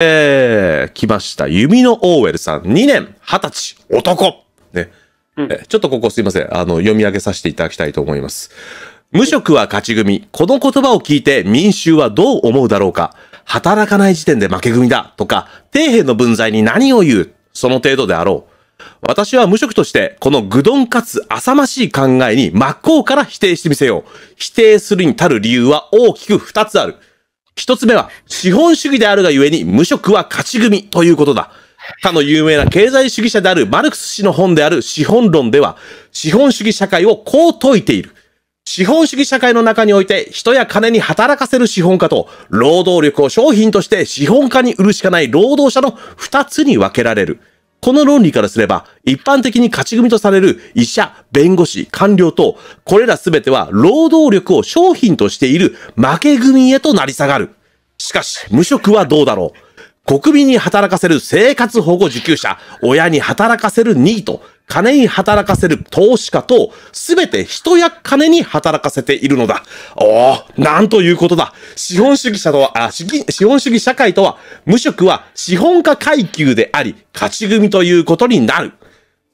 えー、来ました。弓のオーウェルさん、2年、20歳、男。ね。うん、ちょっとここすいません。あの、読み上げさせていただきたいと思います。無職は勝ち組。この言葉を聞いて民衆はどう思うだろうか。働かない時点で負け組だ。とか、底辺の分際に何を言う。その程度であろう。私は無職として、この愚鈍かつ浅ましい考えに真っ向から否定してみせよう。否定するに足る理由は大きく二つある。一つ目は、資本主義であるがゆえに無職は勝ち組ということだ。他の有名な経済主義者であるマルクス氏の本である資本論では、資本主義社会をこう説いている。資本主義社会の中において、人や金に働かせる資本家と、労働力を商品として資本家に売るしかない労働者の二つに分けられる。この論理からすれば、一般的に勝ち組とされる医者、弁護士、官僚と、これらすべては労働力を商品としている負け組へとなり下がる。しかし、無職はどうだろう国民に働かせる生活保護受給者、親に働かせるニート、金に働かせる投資家と、すべて人や金に働かせているのだ。おお、なんということだ。資本主義者とは、あ資本主義社会とは、無職は資本家階級であり、勝ち組ということになる。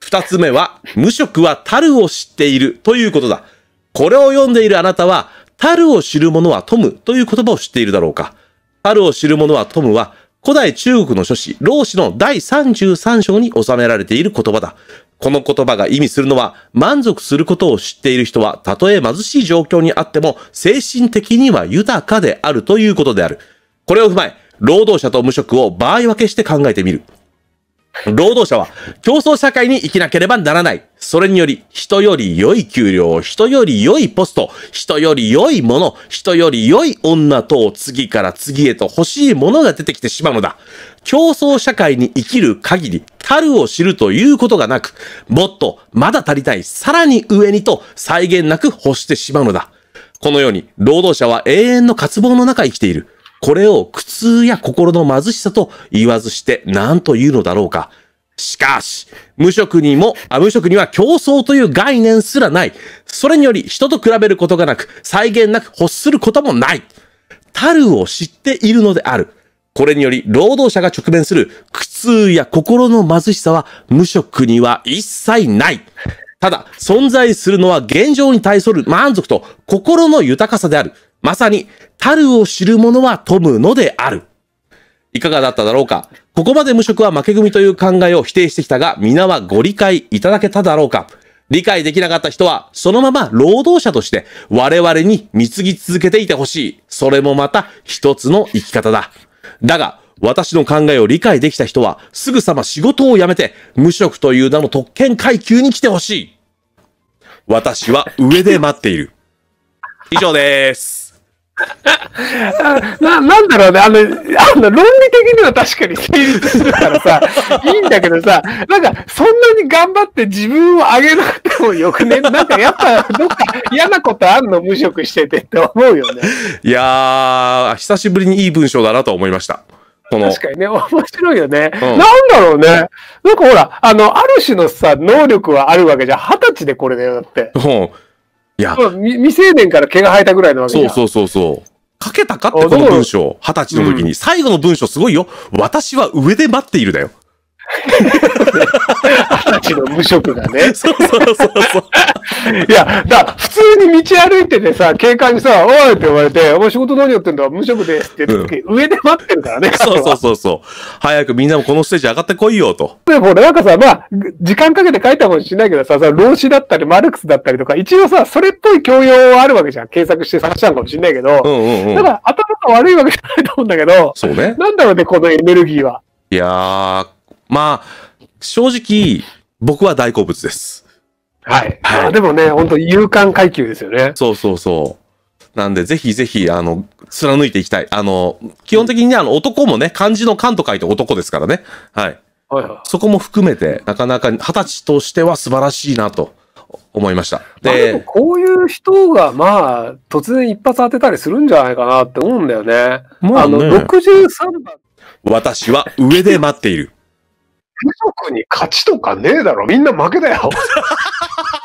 二つ目は、無職は樽を知っているということだ。これを読んでいるあなたは、樽を知る者はトムという言葉を知っているだろうか。樽を知る者はトムは、古代中国の書子、老子の第33章に収められている言葉だ。この言葉が意味するのは、満足することを知っている人は、たとえ貧しい状況にあっても、精神的には豊かであるということである。これを踏まえ、労働者と無職を場合分けして考えてみる。労働者は競争社会に生きなければならない。それにより、人より良い給料、人より良いポスト、人より良いもの、人より良い女等、次から次へと欲しいものが出てきてしまうのだ。競争社会に生きる限り、樽を知るということがなく、もっと、まだ足りない、さらに上にと、際限なく欲してしまうのだ。このように、労働者は永遠の渇望の中生きている。これを苦痛や心の貧しさと言わずして何というのだろうか。しかし、無職にも、あ無職には競争という概念すらない。それにより人と比べることがなく、再現なく欲することもない。たるを知っているのである。これにより、労働者が直面する苦痛や心の貧しさは無職には一切ない。ただ、存在するのは現状に対する満足と心の豊かさである。まさに、樽を知る者は富むのである。いかがだっただろうかここまで無職は負け組という考えを否定してきたが、皆はご理解いただけただろうか理解できなかった人は、そのまま労働者として我々に貢ぎ続けていてほしい。それもまた一つの生き方だ。だが、私の考えを理解できた人は、すぐさま仕事を辞めて、無職という名の特権階級に来てほしい。私は上で待っている。以上です。ななんだろうねあのあの論理的には確かに成立するからさ いいんだけどさなんかそんなに頑張って自分を上げなくてもよくねなんかやっぱどっか嫌なことあんの無職しててって思うよねいや久しぶりにいい文章だなと思いました。確かにね、面白いよね、うん、なんだろうね。なんかほら、あの、ある種のさ、能力はあるわけじゃ二十歳でこれだよ、だって。うん。いや、まあ、未成年から毛が生えたぐらいのわけそうそうそうそう。書けたかってこの文章。二十歳の時に、うん、最後の文章すごいよ。私は上で待っているだよ。二十歳の無職がね。そうそうそうそう。いや、だ普通に道歩いててさ、警官にさ、おいって言われて、お前仕事何やってんだ無職ですって言った時、うん、上で待ってるからね。そうそうそうそう。早くみんなもこのステージ上がってこいよと。でもなんかさ、まあ、時間かけて書いたもんしないけどさ、さ、老子だったりマルクスだったりとか、一応さ、それっぽい教養はあるわけじゃん。検索して探したのかもしれないけど、うんうんうん、ただ頭が悪いわけじゃないと思うんだけど、そうね。なんだろうね、このエネルギーは。いやー、まあ、正直、僕は大好物です。はい。はい、でもね、本当勇敢階級ですよね。そうそうそう。なんで、ぜひぜひ、あの、貫いていきたい。あの、基本的にね、あの、男もね、漢字の漢と書いて男ですからね。はい。はいはい、そこも含めて、なかなか二十歳としては素晴らしいなと思いました。で、こういう人が、まあ、突然一発当てたりするんじゃないかなって思うんだよね。まあ、ね、あの、63番。私は上で待っている。貴族に勝ちとかねえだろ。みんな負けだよ。